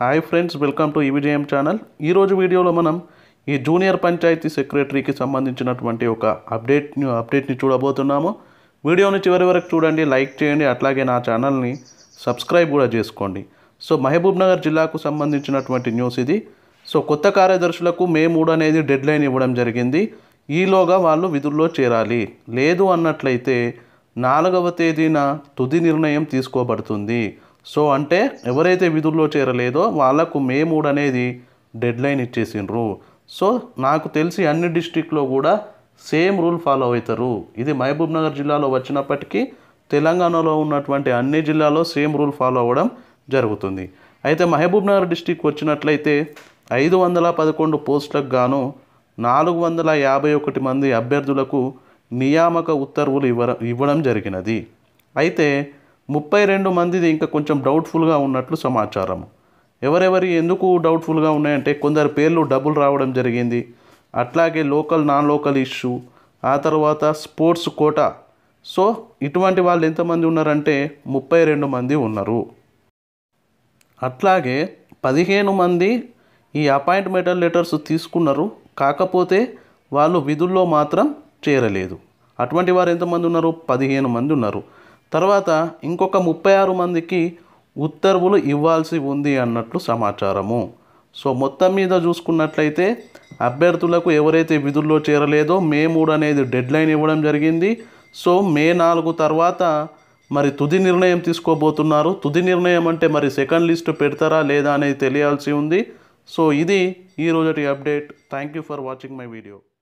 hi friends welcome to EVJM channel ఈరోజు వీడియోలో మనం ఈ జూనియర్ పంచాయతీ సెక్రటరీకి సంబంధించినటువంటి ఒక అప్డేట్ అప్డేట్ని చూడబోతున్నాము వీడియోని చివరి వరకు చూడండి లైక్ చేయండి అట్లాగే నా ఛానల్ని సబ్స్క్రైబ్ కూడా చేసుకోండి సో మహబూబ్ నగర్ జిల్లాకు సంబంధించినటువంటి న్యూస్ ఇది సో కొత్త కార్యదర్శులకు మే మూడు అనేది డెడ్లైన్ ఇవ్వడం జరిగింది ఈలోగా వాళ్ళు విధుల్లో చేరాలి లేదు అన్నట్లయితే నాలుగవ తేదీన తుది నిర్ణయం తీసుకోబడుతుంది సో అంటే ఎవరైతే విధుల్లో చేరలేదో వాళ్లకు మే మూడు అనేది డెడ్ లైన్ ఇచ్చేసిండ్రు సో నాకు తెలిసి అన్ని డిస్టిక్లో కూడా సేమ్ రూల్ ఫాలో అవుతారు ఇది మహబూబ్ నగర్ జిల్లాలో వచ్చినప్పటికీ తెలంగాణలో ఉన్నటువంటి అన్ని జిల్లాలో సేమ్ రూల్ ఫాలో అవ్వడం జరుగుతుంది అయితే మహబూబ్ నగర్ డిస్టిక్ వచ్చినట్లయితే ఐదు వందల పదకొండు పోస్టులకు గాను నాలుగు వందల యాభై ఒకటి మంది అభ్యర్థులకు నియామక ఉత్తర్వులు ఇవ్వ ఇవ్వడం జరిగినది అయితే ముప్పై రెండు మందిది ఇంకా కొంచెం డౌట్ఫుల్గా ఉన్నట్లు సమాచారం ఎవరెవరి ఎందుకు డౌట్ఫుల్గా ఉన్నాయంటే కొందరి పేర్లు డబ్బులు రావడం జరిగింది అట్లాగే లోకల్ నాన్ లోకల్ ఇష్యూ ఆ తర్వాత స్పోర్ట్స్ కోటా సో ఇటువంటి వాళ్ళు ఎంతమంది ఉన్నారంటే ముప్పై రెండు మంది ఉన్నారు అట్లాగే పదిహేను మంది ఈ అపాయింట్మెంట్ లెటర్స్ తీసుకున్నారు కాకపోతే వాళ్ళు విధుల్లో మాత్రం చేరలేదు అటువంటి వారు ఎంతమంది ఉన్నారు పదిహేను మంది ఉన్నారు తర్వాత ఇంకొక ముప్పై ఆరు మందికి ఉత్తర్వులు ఇవ్వాల్సి ఉంది అన్నట్లు సమాచారము సో మొత్తం మీద చూసుకున్నట్లయితే అభ్యర్థులకు ఎవరైతే విధుల్లో చేరలేదో మే మూడు అనేది డెడ్లైన్ ఇవ్వడం జరిగింది సో మే నాలుగు తర్వాత మరి తుది నిర్ణయం తీసుకోబోతున్నారు తుది నిర్ణయం అంటే మరి సెకండ్ లిస్ట్ పెడతారా లేదా అనేది తెలియాల్సి ఉంది సో ఇది ఈరోజటి update thank you for watching my video